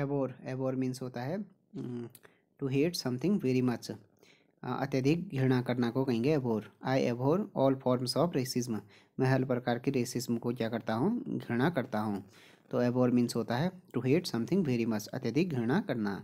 एबोर एबोर means होता है to hate something very much अत्यधिक घृणा करना को कहेंगे abhor I abhor all forms of racism मैं हर प्रकार के रेसिज्म को क्या करता हूँ घृणा करता हूँ तो एबोर मीन्स होता है to hate something very much अत्यधिक घृणा करना